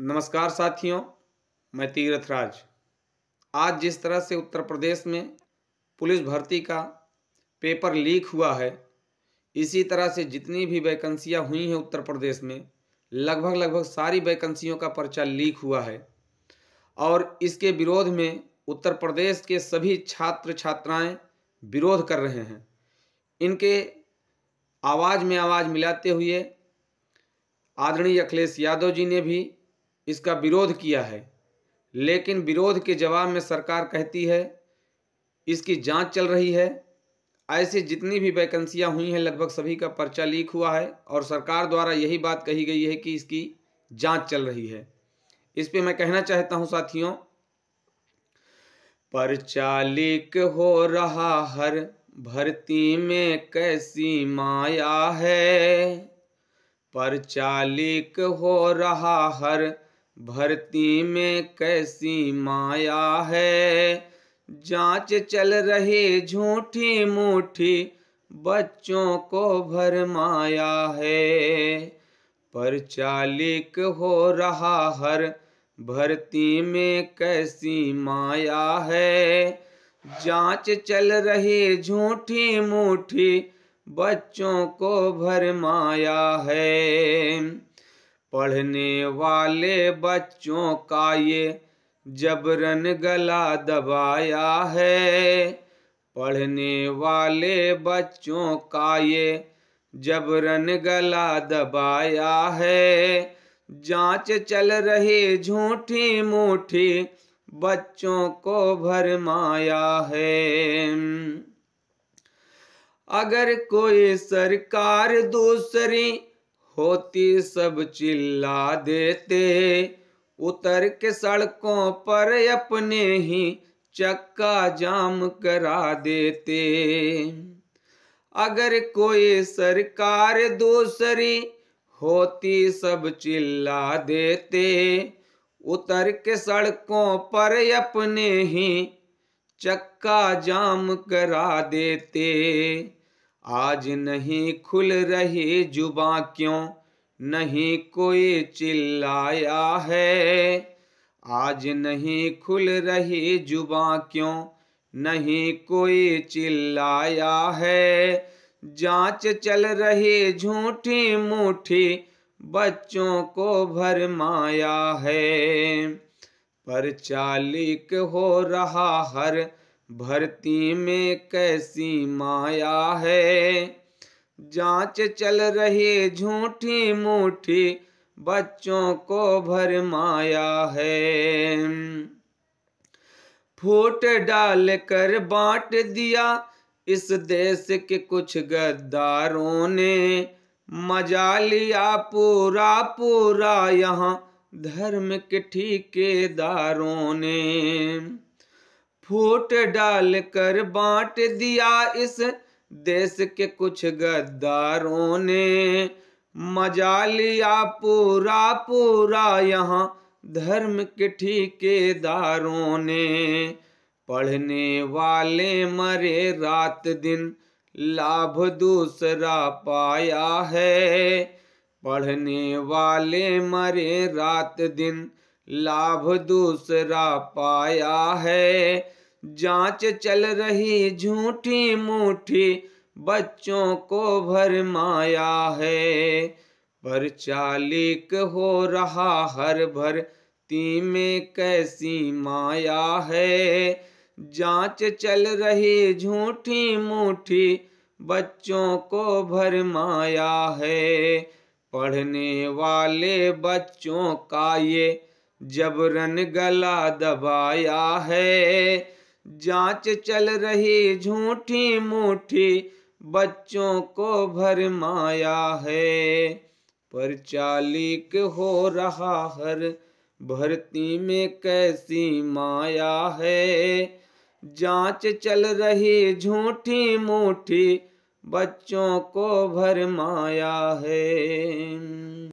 नमस्कार साथियों मैं तीरथ राज आज जिस तरह से उत्तर प्रदेश में पुलिस भर्ती का पेपर लीक हुआ है इसी तरह से जितनी भी वैकेंसियां हुई हैं उत्तर प्रदेश में लगभग लगभग सारी वैकेंसियों का पर्चा लीक हुआ है और इसके विरोध में उत्तर प्रदेश के सभी छात्र छात्राएं विरोध कर रहे हैं इनके आवाज़ में आवाज़ मिलाते हुए आदरणीय अखिलेश यादव जी ने भी इसका विरोध किया है लेकिन विरोध के जवाब में सरकार कहती है इसकी जांच चल रही है ऐसी जितनी भी वैकेंसियां हुई हैं लगभग सभी का पर्चा लीक हुआ है और सरकार द्वारा यही बात कही गई है कि इसकी जांच चल रही है इस पे मैं कहना चाहता हूं साथियों पर्चा लीक हो रहा हर भर्ती में कैसी माया है पर्चा लीक हो रहा हर भर्ती में कैसी माया है जांच चल रही झूठी मूठी बच्चों को भरमाया है पर चालिक हो रहा हर भर्ती में कैसी माया है जांच चल रही झूठी मूठी बच्चों को भरमाया है पढ़ने वाले बच्चों का ये जबरन गला दबाया है पढ़ने वाले बच्चों का ये जबरन गला दबाया है जांच चल रही झूठी मूठी बच्चों को भरमाया है अगर कोई सरकार दूसरी होती सब चिल्ला देते उतर के सड़कों पर अपने ही चक्का जाम करा देते अगर कोई सरकार दूसरी होती सब चिल्ला देते उतर के सड़कों पर अपने ही चक्का जाम करा देते आज नहीं खुल रही जुबा क्यों नहीं कोई चिल्लाया है आज नहीं खुल रही जुबा क्यों नहीं कोई चिल्लाया है जांच चल रही झूठी मूठी बच्चों को भरमाया है पर चालिक हो रहा हर भर्ती में कैसी माया है जांच चल रही झूठी मूठी बच्चों को भरमाया है फूट डाल कर बांट दिया इस देश के कुछ गद्दारों ने मजा लिया पूरा पूरा यहाँ धर्म के ठेकेदारों ने फूट डाल कर बांट दिया इस देश के कुछ गद्दारों ने मजा लिया पूरा पूरा यहाँ धर्म के ठेकेदारों ने पढ़ने वाले मरे रात दिन लाभ दूसरा पाया है पढ़ने वाले मरे रात दिन लाभ दूसरा पाया है जांच चल रही झूठी मूठी बच्चों को भरमाया है भर चालिक हो रहा हर भर ती में कैसी माया है जांच चल रही झूठी मूठी बच्चों को भरमाया है पढ़ने वाले बच्चों का ये जबरन गला दबाया है जांच चल रही झूठी मूठी बच्चों को भरमाया है परचालिक हो रहा हर भर्ती में कैसी माया है जांच चल रही झूठी मूठी बच्चों को भरमाया है